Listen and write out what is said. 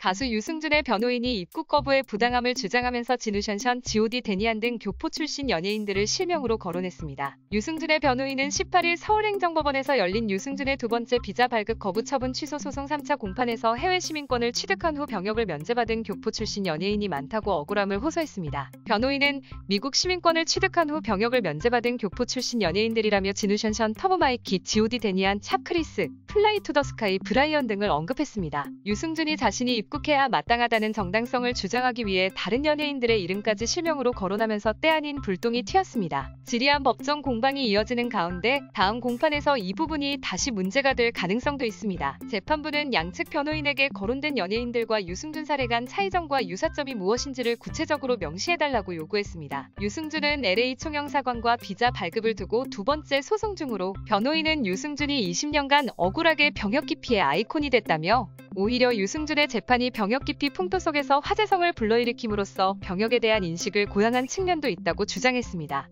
가수 유승준의 변호인이 입국 거부에 부당함을 주장하면서 진우션션, 지오디 데니안 등 교포 출신 연예인들을 실명으로 거론했습니다. 유승준의 변호인은 18일 서울행정법원에서 열린 유승준의 두 번째 비자 발급 거부 처분 취소 소송 3차 공판에서 해외 시민권을 취득한 후 병역을 면제받은 교포 출신 연예인이 많다고 억울함을 호소했습니다. 변호인은 미국 시민권을 취득한 후 병역을 면제받은 교포 출신 연예인들이라며 진우션션, 터보마이키, 지오디 데니안, 찹크리스, 플라이 투더 스카이, 브라이언 등을 언급했습니다. 유승준이 자신이 입 입국해야 마땅하다는 정당성을 주장하기 위해 다른 연예인들의 이름까지 실명으로 거론하면서 때아닌 불똥이 튀었습니다. 지리한 법정 공방이 이어지는 가운데 다음 공판에서 이 부분이 다시 문제가 될 가능성도 있습니다. 재판부는 양측 변호인에게 거론된 연예인들과 유승준 사례 간 차이점과 유사점이 무엇인지를 구체적으로 명시해달라고 요구했습니다. 유승준은 LA 총영사관과 비자 발급을 두고 두 번째 소송 중으로 변호인은 유승준이 20년간 억울하게 병역 기피의 아이콘이 됐다며 오히려 유승준의 재판이 병역 깊이 풍토 속에서 화제성을 불러일으킴으로써 병역에 대한 인식을 고양한 측면도 있다고 주장했습니다.